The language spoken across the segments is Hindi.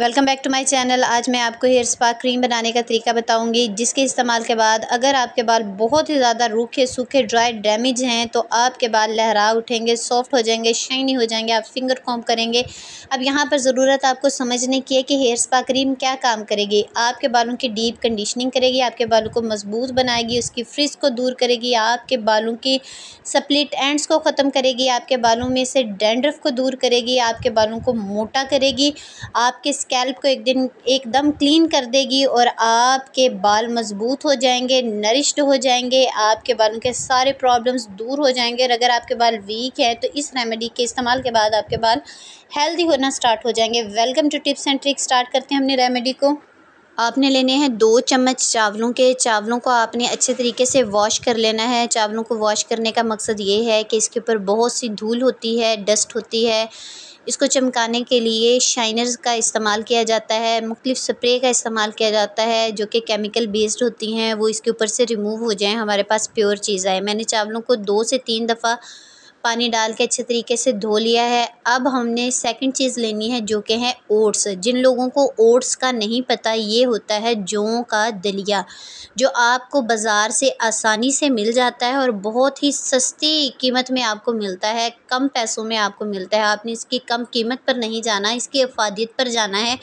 welcome back to my channel आज मैं आपको हेयर स्पा क्रीम बनाने का तरीका बताऊंगी जिसके इस्तेमाल के बाद अगर आपके बाल बहुत ही ज़्यादा रूखे सूखे ड्राई डैमेज हैं तो आपके बाल लहरा उठेंगे सॉफ्ट हो जाएंगे शाइनी हो जाएंगे आप फिंगर कॉम करेंगे अब यहाँ पर ज़रूरत आपको समझने की है कि हेयर स्पा क्रीम क्या काम करेगी आपके बालों की डीप कंडीशनिंग करेगी आपके बालों को मजबूत बनाएगी उसकी फ्रिज को दूर करेगी आपके बालों की सप्लिट एंड्स को ख़त्म करेगी आपके बालों में से डेंड्रफ को दूर करेगी आपके बालों को मोटा करेगी आपके स्कैल्प को एक दिन एकदम क्लीन कर देगी और आपके बाल मज़बूत हो जाएंगे नरिश्ड हो जाएंगे आपके बालों के सारे प्रॉब्लम्स दूर हो जाएंगे और अगर आपके बाल वीक हैं तो इस रेमेडी के इस्तेमाल के बाद आपके बाल हेल्दी होना स्टार्ट हो जाएंगे welcome to tips and tricks start करते हैं हमने रेमेडी को आपने लेने हैं दो चम्मच चावलों के चावलों को आपने अच्छे तरीके से वॉश कर लेना है चावलों को वॉश करने का मकसद ये है कि इसके ऊपर बहुत सी धूल होती है डस्ट होती है इसको चमकाने के लिए शाइनर्स का इस्तेमाल किया जाता है मुख्तफ स्प्रे का इस्तेमाल किया जाता है जो कि केमिकल बेस्ड होती हैं वो इसके ऊपर से रिमूव हो जाएँ हमारे पास प्योर चीज़ आए मैंने चावलों को दो से तीन दफ़ा पानी डाल के अच्छे तरीके से धो लिया है अब हमने सेकंड चीज़ लेनी है जो कि है ओट्स जिन लोगों को ओट्स का नहीं पता ये होता है जौं का दलिया जो आपको बाज़ार से आसानी से मिल जाता है और बहुत ही सस्ती कीमत में आपको मिलता है कम पैसों में आपको मिलता है आपने इसकी कम कीमत पर नहीं जाना इसकी अफादियत पर जाना है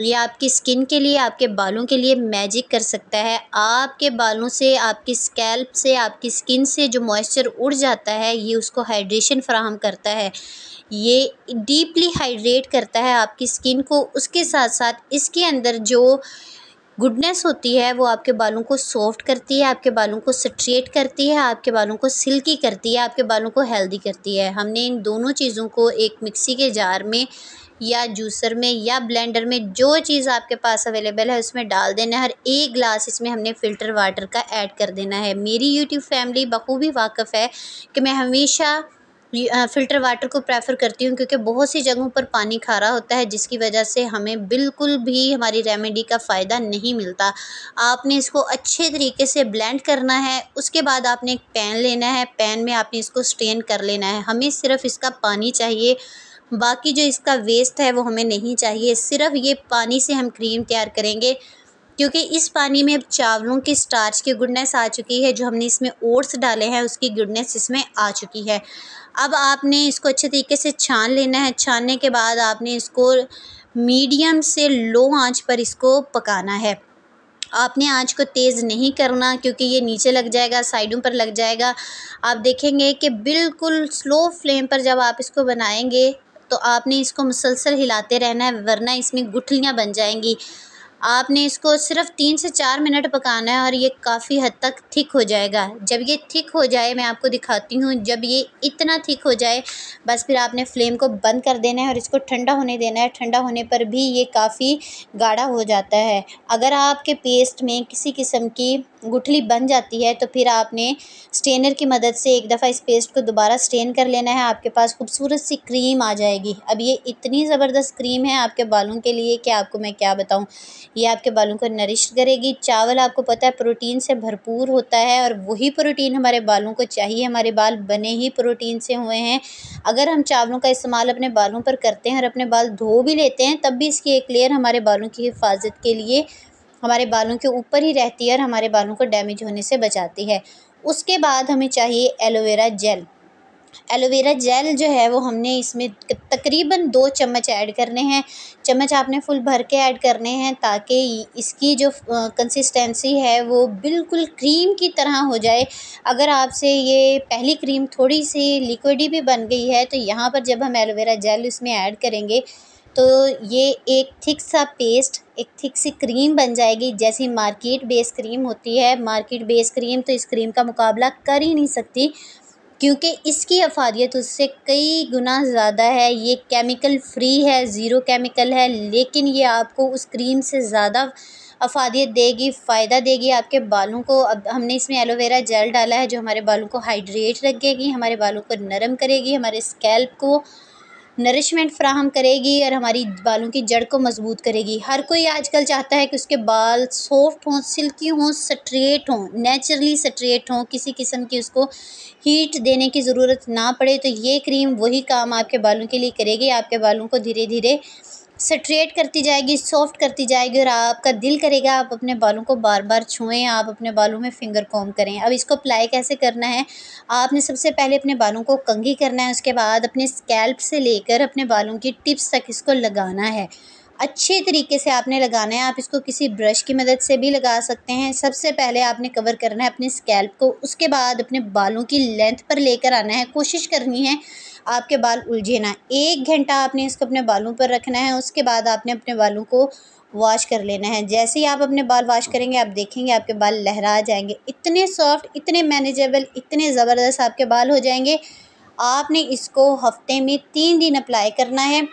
ये आपकी स्किन के लिए आपके बालों के लिए मैजिक कर सकता है आपके बालों से आपकी स्कैल्प से आपकी स्किन से जो मॉइस्चर उड़ जाता है ये उसको हाइड्रेशन फ्राहम करता है ये डीपली हाइड्रेट करता है आपकी स्किन को उसके साथ साथ इसके अंदर जो गुडनेस होती है वो आपके बालों को सॉफ्ट करती है आपके बालों को स्ट्रेट करती है आपके बालों को सिल्की करती है आपके बालों को हेल्दी करती है हमने इन दोनों चीज़ों को एक मिक्सी के जार में या जूसर में या ब्लेंडर में जो चीज़ आपके पास अवेलेबल है उसमें डाल देना है हर एक ग्लास इसमें हमने फ़िल्टर वाटर का ऐड कर देना है मेरी यूट्यूब फैमिली बखूबी वाकफ़ है कि मैं हमेशा फ़िल्टर वाटर को प्रेफर करती हूँ क्योंकि बहुत सी जगहों पर पानी खारा होता है जिसकी वजह से हमें बिल्कुल भी हमारी रेमेडी का फ़ायदा नहीं मिलता आपने इसको अच्छे तरीके से ब्लेंड करना है उसके बाद आपने एक पैन लेना है पैन में आपने इसको स्ट्रेन कर लेना है हमें सिर्फ इसका पानी चाहिए बाकी जो इसका वेस्ट है वो हमें नहीं चाहिए सिर्फ ये पानी से हम क्रीम तैयार करेंगे क्योंकि इस पानी में अब चावलों की स्टार्च की गुडनेस आ चुकी है जो हमने इसमें ओट्स डाले हैं उसकी गुडनेस इसमें आ चुकी है अब आपने इसको अच्छे तरीके से छान लेना है छानने के बाद आपने इसको मीडियम से लो आंच पर इसको पकाना है आपने आंच को तेज़ नहीं करना क्योंकि ये नीचे लग जाएगा साइडों पर लग जाएगा आप देखेंगे कि बिल्कुल स्लो फ्लेम पर जब आप इसको बनाएंगे तो आपने इसको मुसलसल हिलाते रहना है वरना इसमें गुठलियाँ बन जाएंगी आपने इसको सिर्फ तीन से चार मिनट पकाना है और ये काफ़ी हद तक थिक हो जाएगा जब ये थिक हो जाए मैं आपको दिखाती हूँ जब ये इतना थिक हो जाए बस फिर आपने फ्लेम को बंद कर देना है और इसको ठंडा होने देना है ठंडा होने पर भी ये काफ़ी गाढ़ा हो जाता है अगर आपके पेस्ट में किसी किस्म की गुठली बन जाती है तो फिर आपने स्टेनर की मदद से एक दफ़ा इस पेस्ट को दोबारा स्टेन कर लेना है आपके पास खूबसूरत सी क्रीम आ जाएगी अब ये इतनी ज़बरदस्त क्रीम है आपके बालों के लिए कि आपको मैं क्या बताऊँ ये आपके बालों को नरिश करेगी चावल आपको पता है प्रोटीन से भरपूर होता है और वही प्रोटीन हमारे बालों को चाहिए हमारे बाल बने ही प्रोटीन से हुए हैं अगर हम चावलों का इस्तेमाल अपने बालों पर करते हैं और अपने बाल धो भी लेते हैं तब भी इसकी एक लेयर हमारे बालों की हिफाजत के लिए हमारे बालों के ऊपर ही रहती है और हमारे बालों को डैमेज होने से बचाती है उसके बाद हमें चाहिए एलोवेरा जेल एलोवेरा जेल जो है वो हमने इसमें तकरीबन दो चम्मच ऐड करने हैं चम्मच आपने फुल भर के ऐड करने हैं ताकि इसकी जो कंसिस्टेंसी है वो बिल्कुल क्रीम की तरह हो जाए अगर आपसे ये पहली क्रीम थोड़ी सी लिक्विडी भी बन गई है तो यहाँ पर जब हम एलोवेरा जेल इसमें ऐड करेंगे तो ये एक थिक सा पेस्ट एक थिक सी क्रीम बन जाएगी जैसी मार्केट बेस क्रीम होती है मार्केट बेस क्रीम तो इस क्रीम का मुकाबला कर ही नहीं सकती क्योंकि इसकी अफ़ादियत उससे कई गुना ज़्यादा है ये केमिकल फ़्री है ज़ीरो केमिकल है लेकिन ये आपको उस क्रीम से ज़्यादा अफ़ादियत देगी फ़ायदा देगी आपके बालों को अब हमने इसमें एलोवेरा जेल डाला है जो हमारे बालों को हाइड्रेट रखेगी हमारे बालों को नरम करेगी हमारे स्कैल्प को नरिशमेंट फ्राहम करेगी और हमारी बालों की जड़ को मज़बूत करेगी हर कोई आजकल चाहता है कि उसके बाल सॉफ्ट हों सिल्की हों स्ट्रेट हों नेचुरली स्ट्रेट हों किसी किस्म की उसको हीट देने की ज़रूरत ना पड़े तो ये क्रीम वही काम आपके बालों के लिए करेगी आपके बालों को धीरे धीरे स्ट्रेट करती जाएगी सॉफ्ट करती जाएगी और आपका दिल करेगा आप अपने बालों को बार बार छुएं आप अपने बालों में फिंगर कॉम करें अब इसको अप्लाई कैसे करना है आपने सबसे पहले अपने बालों को कंघी करना है उसके बाद अपने स्कैल्प से लेकर अपने बालों की टिप्स तक इसको लगाना है अच्छे तरीके से आपने लगाना है आप इसको किसी ब्रश की मदद से भी लगा सकते हैं सबसे पहले आपने कवर करना है अपने स्कैल्प को उसके बाद अपने बालों की लेंथ पर लेकर आना है कोशिश करनी है आपके बाल उलझे ना एक घंटा आपने इसको अपने बालों पर रखना है उसके बाद आपने अपने बालों को वॉश कर लेना है जैसे ही आप अपने बाल वॉश करेंगे आप देखेंगे आपके बाल लहरा जाएंगे इतने सॉफ्ट इतने मैनेजेबल इतने ज़बरदस्त आपके बाल हो जाएंगे आपने इसको हफ्ते में तीन दिन अप्लाई करना है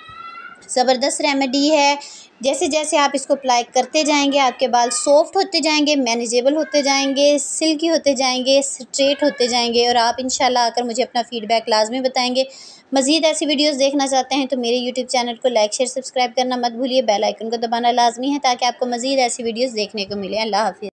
ज़बरदस्त रेमेडी है जैसे जैसे आप इसको अप्लाई करते जाएंगे आपके बाल सॉफ्ट होते जाएंगे मैनेजेबल होते जाएंगे सिल्की होते जाएंगे स्ट्रेट होते जाएंगे और आप इंशाल्लाह आकर मुझे अपना फ़ीडबैक लाजमी बताएंगे मज़ीद ऐसी वीडियोस देखना चाहते हैं तो मेरे यूट्यूब चैनल को लाइक शेयर सब्सक्राइब करना मत भूलिए बेल आइकन को दबाना लाजमी है ताकि आपको मज़ीद ऐसी वीडियोज़ देखने को मिले अल्लाह हाफिज़